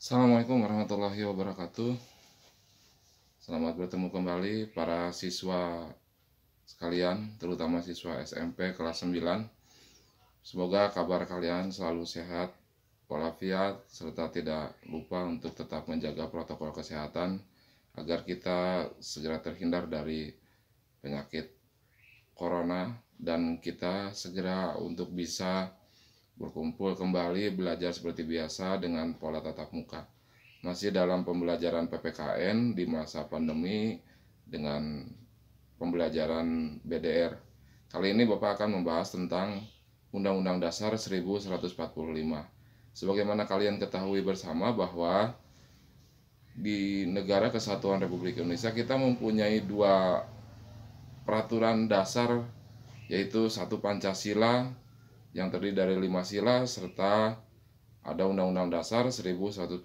Assalamualaikum warahmatullahi wabarakatuh. Selamat bertemu kembali para siswa sekalian, terutama siswa SMP kelas 9. Semoga kabar kalian selalu sehat, walafiat, serta tidak lupa untuk tetap menjaga protokol kesehatan agar kita segera terhindar dari penyakit corona dan kita segera untuk bisa berkumpul kembali belajar seperti biasa dengan pola tatap muka. Masih dalam pembelajaran PPKN di masa pandemi dengan pembelajaran BDR. Kali ini Bapak akan membahas tentang Undang-Undang Dasar 1145. Sebagaimana kalian ketahui bersama bahwa di negara kesatuan Republik Indonesia kita mempunyai dua peraturan dasar yaitu satu Pancasila yang terdiri dari lima sila serta ada Undang-Undang Dasar 1145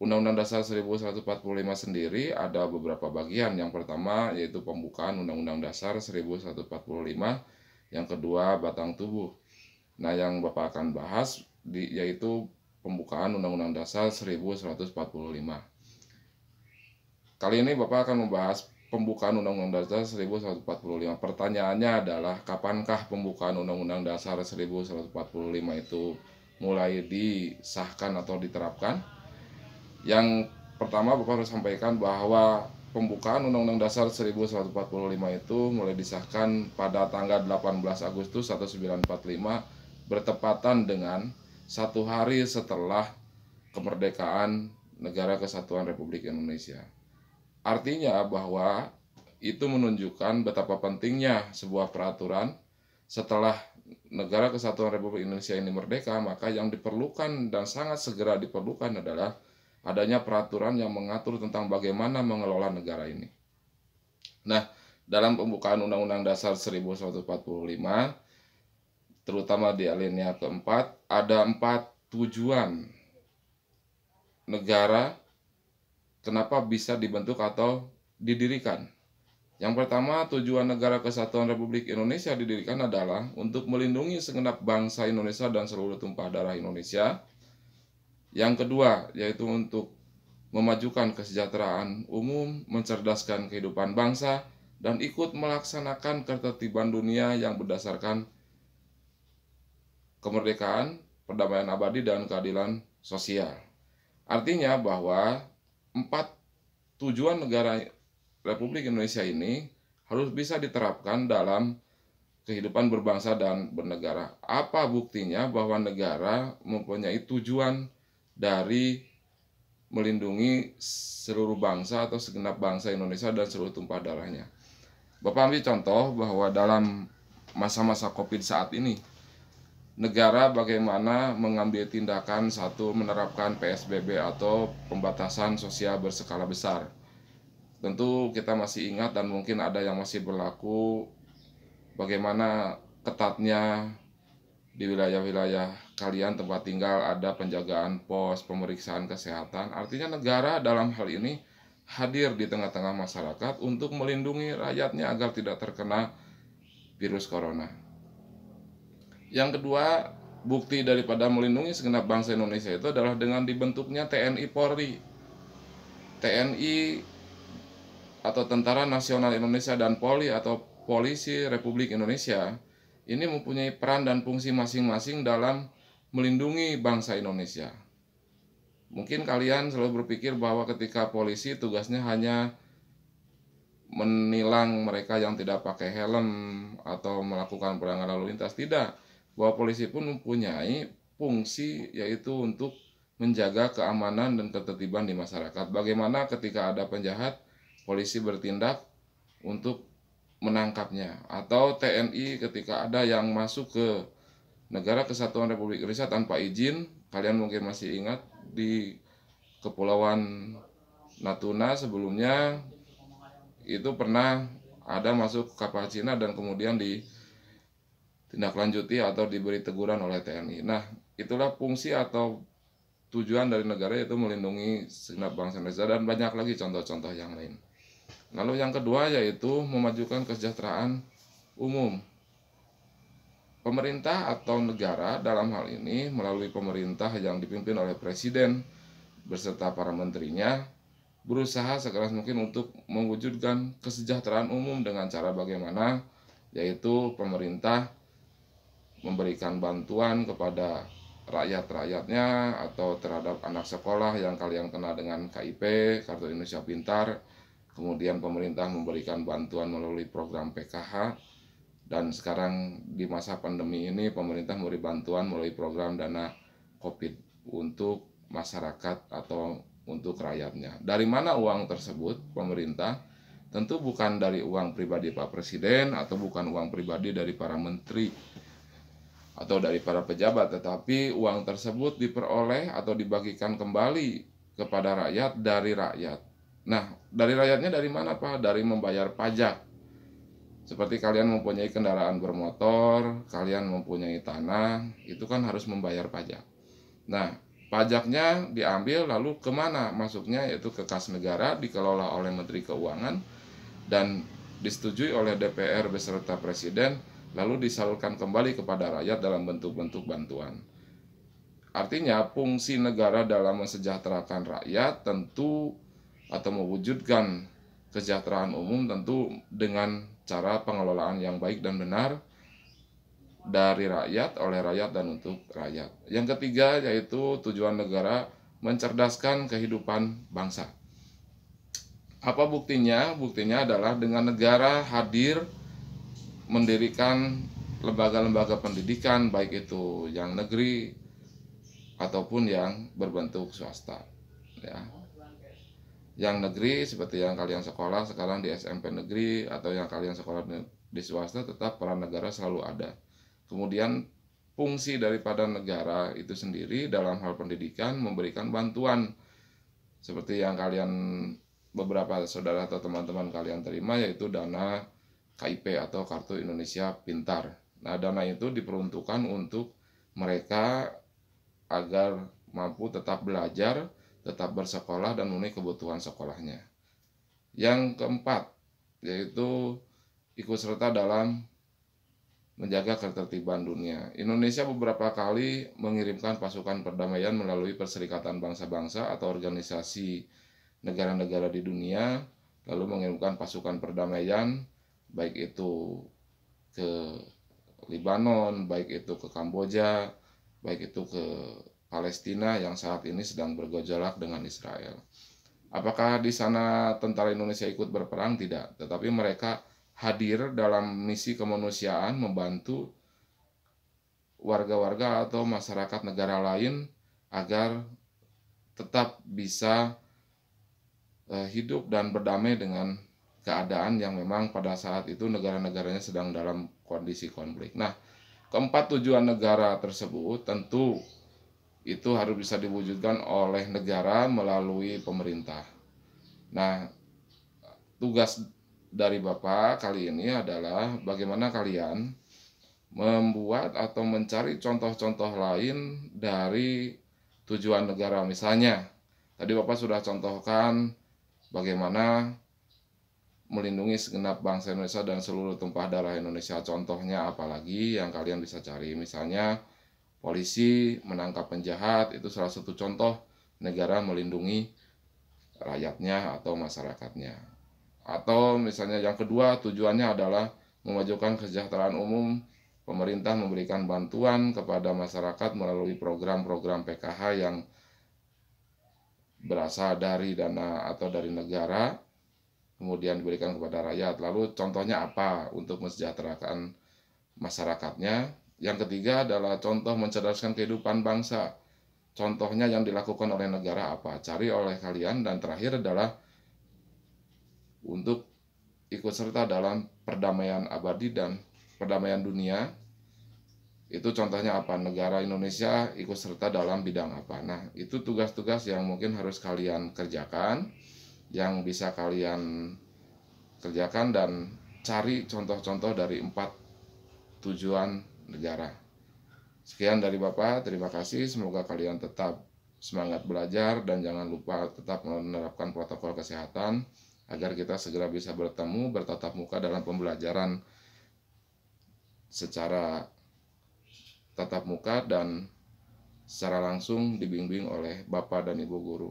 Undang-Undang Dasar 1145 sendiri ada beberapa bagian. Yang pertama yaitu pembukaan Undang-Undang Dasar 1145, yang kedua batang tubuh. Nah, yang Bapak akan bahas di, yaitu pembukaan Undang-Undang Dasar 1145. Kali ini Bapak akan membahas pembukaan Undang-Undang Dasar 1945. Pertanyaannya adalah kapankah pembukaan Undang-Undang Dasar 1945 itu mulai disahkan atau diterapkan? Yang pertama Bapak harus sampaikan bahwa pembukaan Undang-Undang Dasar 1945 itu mulai disahkan pada tanggal 18 Agustus 1945 bertepatan dengan satu hari setelah kemerdekaan Negara Kesatuan Republik Indonesia. Artinya bahwa itu menunjukkan betapa pentingnya sebuah peraturan setelah negara kesatuan Republik Indonesia ini merdeka, maka yang diperlukan dan sangat segera diperlukan adalah adanya peraturan yang mengatur tentang bagaimana mengelola negara ini. Nah, dalam pembukaan Undang-Undang Dasar 1945, terutama di alinea keempat, ada empat tujuan negara kenapa bisa dibentuk atau didirikan. Yang pertama, tujuan Negara Kesatuan Republik Indonesia didirikan adalah untuk melindungi segenap bangsa Indonesia dan seluruh tumpah darah Indonesia. Yang kedua, yaitu untuk memajukan kesejahteraan umum, mencerdaskan kehidupan bangsa, dan ikut melaksanakan ketertiban dunia yang berdasarkan kemerdekaan, perdamaian abadi, dan keadilan sosial. Artinya bahwa empat tujuan negara Republik Indonesia ini harus bisa diterapkan dalam kehidupan berbangsa dan bernegara. Apa buktinya bahwa negara mempunyai tujuan dari melindungi seluruh bangsa atau segenap bangsa Indonesia dan seluruh tumpah darahnya. Bapak ambil contoh bahwa dalam masa-masa Covid saat ini, negara bagaimana mengambil tindakan satu menerapkan PSBB atau pembatasan sosial berskala besar. Tentu kita masih ingat dan mungkin ada yang masih berlaku bagaimana ketatnya di wilayah-wilayah kalian tempat tinggal ada penjagaan pos, pemeriksaan kesehatan. Artinya negara dalam hal ini hadir di tengah-tengah masyarakat untuk melindungi rakyatnya agar tidak terkena virus corona. Yang kedua, bukti daripada melindungi segenap bangsa Indonesia itu adalah dengan dibentuknya TNI Polri. TNI atau Tentara Nasional Indonesia dan Polri atau Polisi Republik Indonesia ini mempunyai peran dan fungsi masing-masing dalam melindungi bangsa Indonesia. Mungkin kalian selalu berpikir bahwa ketika polisi tugasnya hanya menilang mereka yang tidak pakai helm atau melakukan pelanggaran lalu lintas tidak bahwa polisi pun mempunyai fungsi yaitu untuk menjaga keamanan dan ketertiban di masyarakat. Bagaimana ketika ada penjahat, polisi bertindak untuk menangkapnya atau TNI ketika ada yang masuk ke negara kesatuan Republik Indonesia tanpa izin, kalian mungkin masih ingat di kepulauan Natuna sebelumnya itu pernah ada masuk kapal Cina dan kemudian di tindak lanjuti atau diberi teguran oleh TNI. Nah, itulah fungsi atau tujuan dari negara yaitu melindungi segenap bangsa Indonesia dan banyak lagi contoh-contoh yang lain. Lalu yang kedua yaitu memajukan kesejahteraan umum. Pemerintah atau negara dalam hal ini melalui pemerintah yang dipimpin oleh presiden beserta para menterinya berusaha sekeras mungkin untuk mewujudkan kesejahteraan umum dengan cara bagaimana yaitu pemerintah memberikan bantuan kepada rakyat-rakyatnya atau terhadap anak sekolah yang kalian kenal dengan KIP, Kartu Indonesia Pintar. Kemudian pemerintah memberikan bantuan melalui program PKH dan sekarang di masa pandemi ini pemerintah memberi bantuan melalui program dana COVID untuk masyarakat atau untuk rakyatnya. Dari mana uang tersebut pemerintah? Tentu bukan dari uang pribadi Pak Presiden atau bukan uang pribadi dari para menteri atau dari para pejabat, tetapi uang tersebut diperoleh atau dibagikan kembali kepada rakyat dari rakyat. Nah, dari rakyatnya dari mana, Pak? Dari membayar pajak. Seperti kalian mempunyai kendaraan bermotor, kalian mempunyai tanah, itu kan harus membayar pajak. Nah, pajaknya diambil lalu kemana? Masuknya yaitu ke kas negara, dikelola oleh Menteri Keuangan, dan disetujui oleh DPR beserta Presiden lalu disalurkan kembali kepada rakyat dalam bentuk-bentuk bantuan. Artinya, fungsi negara dalam mensejahterakan rakyat tentu atau mewujudkan kesejahteraan umum tentu dengan cara pengelolaan yang baik dan benar dari rakyat, oleh rakyat, dan untuk rakyat. Yang ketiga yaitu tujuan negara mencerdaskan kehidupan bangsa. Apa buktinya? Buktinya adalah dengan negara hadir mendirikan lembaga-lembaga pendidikan baik itu yang negeri ataupun yang berbentuk swasta ya yang negeri seperti yang kalian sekolah sekarang di SMP negeri atau yang kalian sekolah di swasta tetap peran negara selalu ada kemudian fungsi daripada negara itu sendiri dalam hal pendidikan memberikan bantuan seperti yang kalian beberapa saudara atau teman-teman kalian terima yaitu dana KIP atau Kartu Indonesia Pintar. Nah, dana itu diperuntukkan untuk mereka agar mampu tetap belajar, tetap bersekolah dan memenuhi kebutuhan sekolahnya. Yang keempat, yaitu ikut serta dalam menjaga ketertiban dunia. Indonesia beberapa kali mengirimkan pasukan perdamaian melalui Perserikatan Bangsa-Bangsa atau organisasi negara-negara di dunia, lalu mengirimkan pasukan perdamaian baik itu ke Lebanon, baik itu ke Kamboja, baik itu ke Palestina yang saat ini sedang bergejolak dengan Israel. Apakah di sana tentara Indonesia ikut berperang? Tidak, tetapi mereka hadir dalam misi kemanusiaan membantu warga-warga atau masyarakat negara lain agar tetap bisa eh, hidup dan berdamai dengan keadaan yang memang pada saat itu negara-negaranya sedang dalam kondisi konflik. Nah, keempat tujuan negara tersebut tentu itu harus bisa diwujudkan oleh negara melalui pemerintah. Nah, tugas dari Bapak kali ini adalah bagaimana kalian membuat atau mencari contoh-contoh lain dari tujuan negara. Misalnya, tadi Bapak sudah contohkan bagaimana melindungi segenap bangsa Indonesia dan seluruh tumpah darah Indonesia. Contohnya apalagi yang kalian bisa cari, misalnya polisi menangkap penjahat itu salah satu contoh negara melindungi rakyatnya atau masyarakatnya. Atau misalnya yang kedua tujuannya adalah memajukan kesejahteraan umum, pemerintah memberikan bantuan kepada masyarakat melalui program-program PKH yang berasal dari dana atau dari negara kemudian diberikan kepada rakyat. Lalu contohnya apa untuk mensejahterakan masyarakatnya? Yang ketiga adalah contoh mencerdaskan kehidupan bangsa. Contohnya yang dilakukan oleh negara apa? Cari oleh kalian dan terakhir adalah untuk ikut serta dalam perdamaian abadi dan perdamaian dunia. Itu contohnya apa? Negara Indonesia ikut serta dalam bidang apa? Nah, itu tugas-tugas yang mungkin harus kalian kerjakan yang bisa kalian kerjakan dan cari contoh-contoh dari empat tujuan negara. Sekian dari Bapak, terima kasih. Semoga kalian tetap semangat belajar dan jangan lupa tetap menerapkan protokol kesehatan agar kita segera bisa bertemu bertatap muka dalam pembelajaran secara tatap muka dan secara langsung dibimbing oleh Bapak dan Ibu guru.